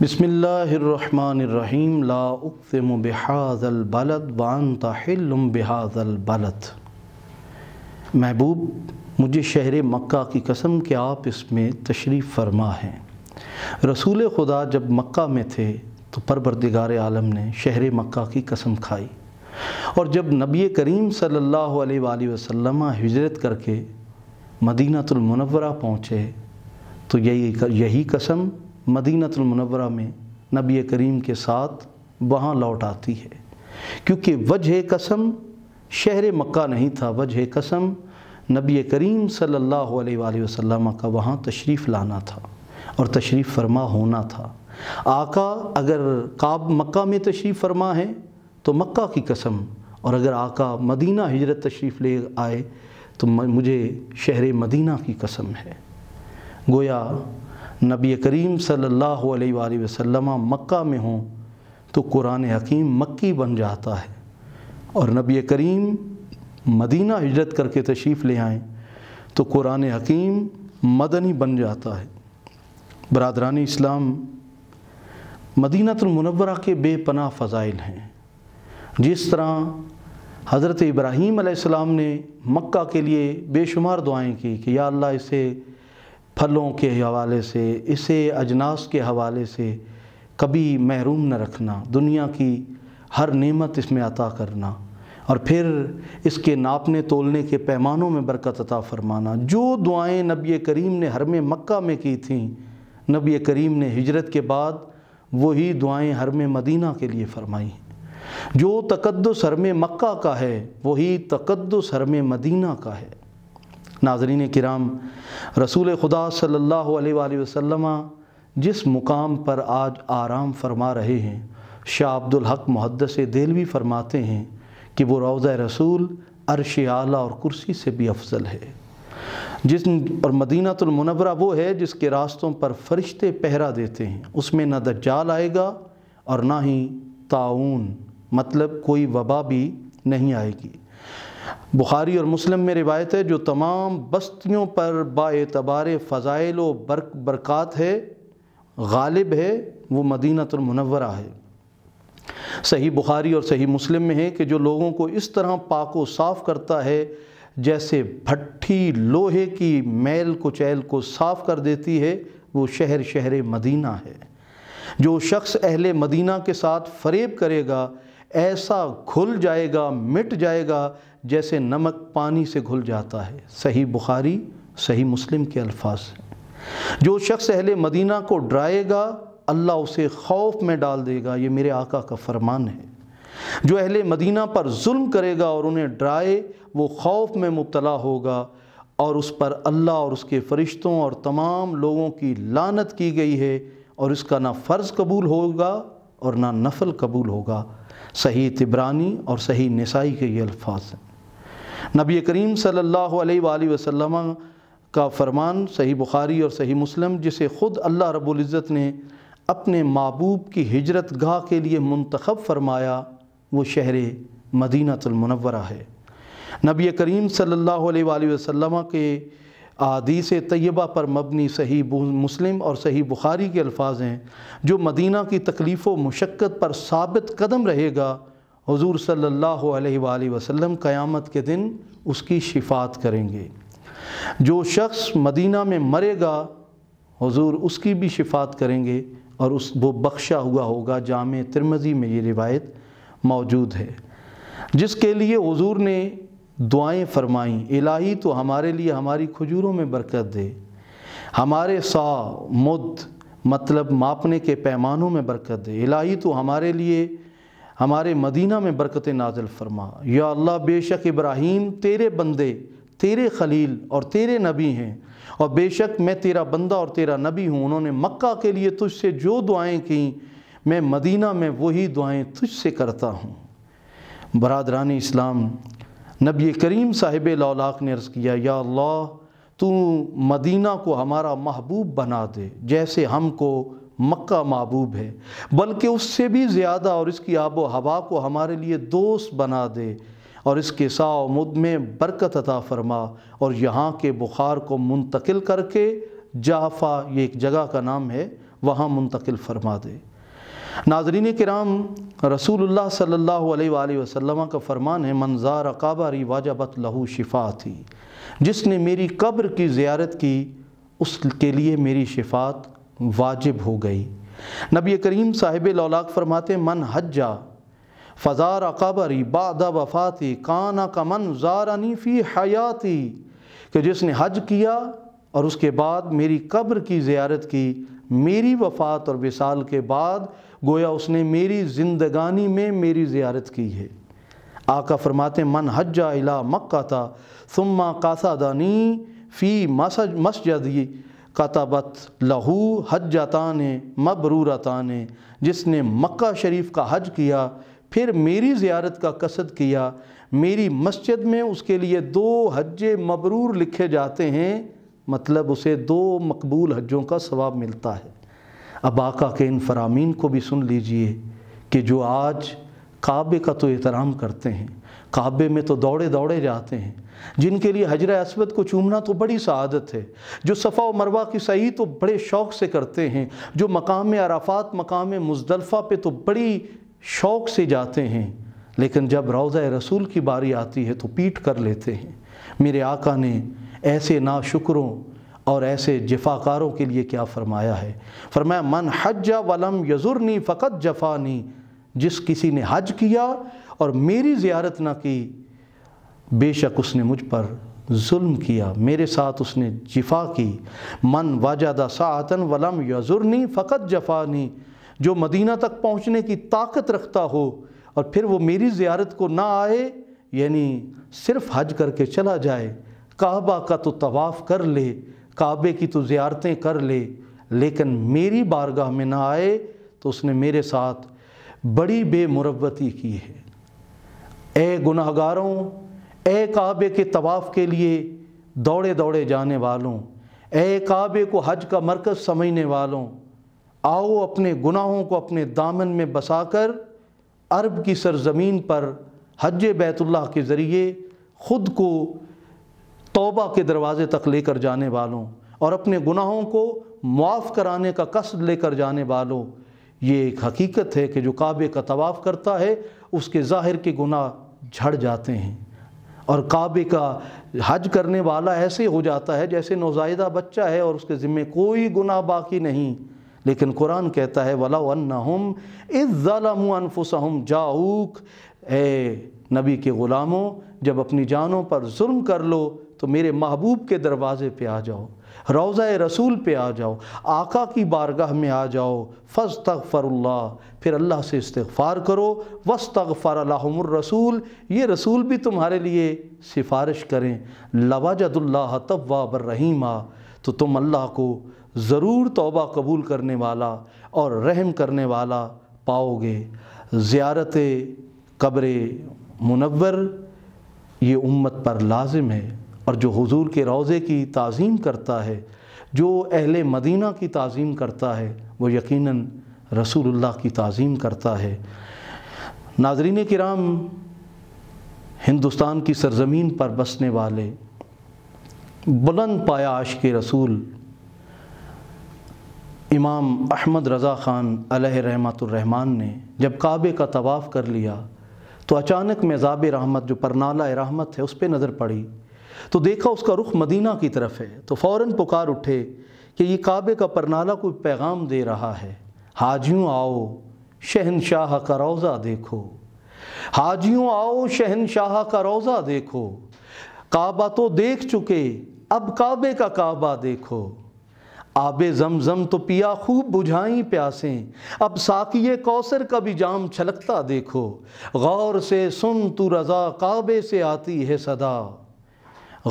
بسم اللہ الرحمن الرحیم لا البلد وانت حلم بحاظ البلد محبوب مجھے شہر مکہ کی قسم کہ آپ اس میں تشریف فرما ہیں رسول خدا جب مکہ میں تھے تو پربردگار عالم نے شہر مکہ کی قسم کھائی اور جب نبی کریم صلی اللہ علیہ وآلہ وسلم ہجرت کر کے مدینہ المنورہ پہنچے تو یہی یہی قسم مدینہ المنورہ میں نبی کریم کے ساتھ وہاں لوٹ آتی ہے کیونکہ وجہ قسم شہر مکہ نہیں تھا وجہ قسم نبی کریم صلی اللہ علیہ وآلہ وسلم کا وہاں تشریف لانا تھا اور تشریف فرما ہونا تھا آقا اگر قاب مکہ میں تشریف فرما ہے تو مکہ کی قسم اور اگر آقا مدینہ ہجرت تشریف لے آئے تو مجھے شہر مدینہ کی قسم ہے گویا نبی کریم صلی اللہ علیہ وآلہ وسلم مکہ میں ہوں تو قرآن حکیم مکی بن جاتا ہے اور نبی کریم مدینہ ہجرت کر کے تشریف لے آئیں تو قرآن حکیم مدنی بن جاتا ہے برادرانی اسلام مدینہ المنورہ کے بے پناہ فضائل ہیں جس طرح حضرت ابراہیم علیہ السلام نے مکہ کے لیے بے شمار دعائیں کی کہ یا اللہ اسے پھلوں کے حوالے سے اسے اجناس کے حوالے سے کبھی محروم نہ رکھنا دنیا کی ہر نعمت اس میں عطا کرنا اور پھر اس کے ناپنے تولنے کے پیمانوں میں برکت عطا فرمانا جو دعائیں نبی کریم نے حرم مکہ میں کی تھیں نبی کریم نے ہجرت کے بعد وہی دعائیں حرم مدینہ کے لیے فرمائی ہیں جو تقدس حرم مکہ کا ہے وہی تقدس حرم مدینہ کا ہے ناظرین کرام رسول خدا صلی اللہ علیہ وآلہ وسلم جس مقام پر آج آرام فرما رہے ہیں شاہ عبدالحق محدث دیلوی فرماتے ہیں کہ وہ روضہ رسول عرش اعلیٰ اور کرسی سے بھی افضل ہے جس اور مدینہ المنورہ وہ ہے جس کے راستوں پر فرشتے پہرا دیتے ہیں اس میں نہ دجال آئے گا اور نہ ہی تعاون مطلب کوئی وبا بھی نہیں آئے گی بخاری اور مسلم میں روایت ہے جو تمام بستیوں پر با اعتبار فضائل و برک برکات ہے غالب ہے وہ مدینہ المنورہ ہے صحیح بخاری اور صحیح مسلم میں ہے کہ جو لوگوں کو اس طرح پاک و صاف کرتا ہے جیسے بھٹھی لوہے کی میل کو چیل کو صاف کر دیتی ہے وہ شہر شہر مدینہ ہے جو شخص اہل مدینہ کے ساتھ فریب کرے گا ایسا گھل جائے گا مٹ جائے گا جیسے نمک پانی سے گھل جاتا ہے صحیح بخاری صحیح مسلم کے الفاظ ہیں جو شخص اہل مدینہ کو ڈرائے گا اللہ اسے خوف میں ڈال دے گا یہ میرے آقا کا فرمان ہے جو اہل مدینہ پر ظلم کرے گا اور انہیں ڈرائے وہ خوف میں مبتلا ہوگا اور اس پر اللہ اور اس کے فرشتوں اور تمام لوگوں کی لانت کی گئی ہے اور اس کا نہ فرض قبول ہوگا اور نہ نفل قبول ہوگا صحیح تبرانی اور صحیح نسائی کے یہ الفاظ ہیں نبی کریم صلی اللہ علیہ وآلہ وسلم کا فرمان صحیح بخاری اور صحیح مسلم جسے خود اللہ رب العزت نے اپنے معبوب کی ہجرت گاہ کے لیے منتخب فرمایا وہ شہر مدینہ المنورہ ہے نبی کریم صلی اللہ علیہ وآلہ وسلم کے عادیث طیبہ پر مبنی صحیح مسلم اور صحیح بخاری کے الفاظ ہیں جو مدینہ کی تکلیف و مشقت پر ثابت قدم رہے گا حضور صلی اللہ علیہ وآلہ وسلم قیامت کے دن اس کی شفاعت کریں گے جو شخص مدینہ میں مرے گا حضور اس کی بھی شفاعت کریں گے اور اس وہ بخشا ہوا ہوگا جامع ترمزی میں یہ روایت موجود ہے جس کے لیے حضور نے دعائیں فرمائیں الہی تو ہمارے لیے ہماری کھجوروں میں برکت دے ہمارے سا مد مطلب ماپنے کے پیمانوں میں برکت دے الہی تو ہمارے لیے ہمارے مدینہ میں برکت نازل فرما یا اللہ بے شک ابراہیم تیرے بندے تیرے خلیل اور تیرے نبی ہیں اور بے شک میں تیرا بندہ اور تیرا نبی ہوں انہوں نے مکہ کے لیے تجھ سے جو دعائیں کیں میں مدینہ میں وہی دعائیں تجھ سے کرتا ہوں برادرانی اسلام نبی کریم صاحب لولاق نے عرض کیا یا اللہ تو مدینہ کو ہمارا محبوب بنا دے جیسے ہم کو مکہ محبوب ہے بلکہ اس سے بھی زیادہ اور اس کی آب و ہوا کو ہمارے لیے دوست بنا دے اور اس کے ساؤ و مد میں برکت عطا فرما اور یہاں کے بخار کو منتقل کر کے جعفا یہ ایک جگہ کا نام ہے وہاں منتقل فرما دے ناظرین کرام رسول اللہ صلی اللہ علیہ وآلہ وسلم کا فرمان ہے منظار قابری ری لہو شفا تھی جس نے میری قبر کی زیارت کی اس کے لیے میری شفاعت واجب ہو گئی نبی کریم صاحب لولاق فرماتے من حجا فضار قبری بعد وفاتی کانا کا من زارنی فی حیاتی کہ جس نے حج کیا اور اس کے بعد میری قبر کی زیارت کی میری وفات اور وصال کے بعد گویا اس نے میری زندگانی میں میری زیارت کی ہے فرماتے ہیں من حجہ الا مکہ تا ثم قاسا دانی فی مسجد قطبت لہو حجان مبرورتان جس نے مکہ شریف کا حج کیا پھر میری زیارت کا قصد کیا میری مسجد میں اس کے لیے دو حج مبرور لکھے جاتے ہیں مطلب اسے دو مقبول حجوں کا ثواب ملتا ہے اب آقا کے ان فرامین کو بھی سن لیجئے کہ جو آج کعبے کا تو احترام کرتے ہیں کعبے میں تو دوڑے دوڑے جاتے ہیں جن کے لیے حجر اسود کو چومنا تو بڑی سعادت ہے جو صفا و مروہ کی صحیح تو بڑے شوق سے کرتے ہیں جو مقام عرفات مقام مزدلفہ پہ تو بڑی شوق سے جاتے ہیں لیکن جب روضہ رسول کی باری آتی ہے تو پیٹ کر لیتے ہیں میرے آقا نے ایسے ناشکروں اور ایسے جفاکاروں کے لیے کیا فرمایا ہے فرمایا من حج ولم یزرنی فقط جفانی جس کسی نے حج کیا اور میری زیارت نہ کی بے شک اس نے مجھ پر ظلم کیا میرے ساتھ اس نے جفا کی من واجہ دا ولم یزرنی فقط جفانی جو مدینہ تک پہنچنے کی طاقت رکھتا ہو اور پھر وہ میری زیارت کو نہ آئے یعنی صرف حج کر کے چلا جائے کعبہ کا تو طواف کر لے کعبے کی تو زیارتیں کر لے لیکن میری بارگاہ میں نہ آئے تو اس نے میرے ساتھ بڑی بے مروتی کی ہے اے گناہ گاروں اے کعبے کے طواف کے لیے دوڑے دوڑے جانے والوں اے کعبے کو حج کا مرکز سمجھنے والوں آؤ اپنے گناہوں کو اپنے دامن میں بسا کر عرب کی سرزمین پر حج بیت اللہ کے ذریعے خود کو توبہ کے دروازے تک لے کر جانے والوں اور اپنے گناہوں کو معاف کرانے کا قصد لے کر جانے والوں یہ ایک حقیقت ہے کہ جو کعبے کا طواف کرتا ہے اس کے ظاہر کے گناہ جھڑ جاتے ہیں اور کعبے کا حج کرنے والا ایسے ہو جاتا ہے جیسے نوزائیدہ بچہ ہے اور اس کے ذمے کوئی گناہ باقی نہیں لیکن قرآن کہتا ہے وَلَوْ أَنَّهُمْ ظالم ظَلَمُوا أَنفُسَهُمْ جَاؤُوكَ اے نبی کے غلاموں جب اپنی جانوں پر ظلم کر لو تو میرے محبوب کے دروازے پہ آ جاؤ روضہ رسول پہ آ جاؤ آقا کی بارگاہ میں آ جاؤ فاستغفر اللہ پھر اللہ سے استغفار کرو وستغفر لہم الرسول یہ رسول بھی تمہارے لیے سفارش کریں لوجد اللہ تواب الرحیمہ تو تم اللہ کو ضرور توبہ قبول کرنے والا اور رحم کرنے والا پاؤ گے زیارت قبر منور یہ امت پر لازم ہے اور جو حضور کے روضے کی تعظیم کرتا ہے جو اہل مدینہ کی تعظیم کرتا ہے وہ یقیناً رسول اللہ کی تعظیم کرتا ہے ناظرین کرام ہندوستان کی سرزمین پر بسنے والے بلند پایاش کے رسول امام احمد رضا خان علیہ رحمت الرحمان نے جب کعبے کا طواف کر لیا تو اچانک میزاب رحمت جو پرنالہ رحمت ہے اس پہ نظر پڑی تو دیکھا اس کا رخ مدینہ کی طرف ہے تو فوراً پکار اٹھے کہ یہ کعبے کا پرنالہ کوئی پیغام دے رہا ہے حاجیوں آؤ شہنشاہ کا روزہ دیکھو حاجیوں آؤ شہنشاہ کا روزہ دیکھو کعبہ تو دیکھ چکے اب کعبے کا کعبہ دیکھو آب زمزم تو پیا خوب بجھائیں پیاسیں اب ساکیے کوسر کا بھی جام چھلکتا دیکھو غور سے سن تو رضا کعبے سے آتی ہے صدا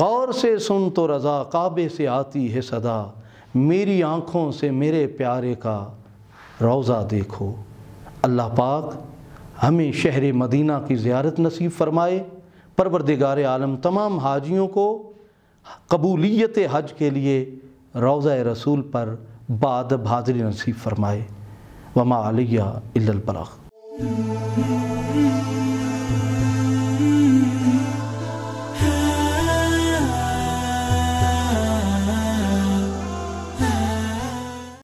غور سے سن تو رضا کعبے سے آتی ہے صدا میری آنکھوں سے میرے پیارے کا روزہ دیکھو اللہ پاک ہمیں شہر مدینہ کی زیارت نصیب فرمائے پروردگار عالم تمام حاجیوں کو قبولیت حج کے لیے روضہ رسول پر بعد بھادری نصیب فرمائے وما علیہ you.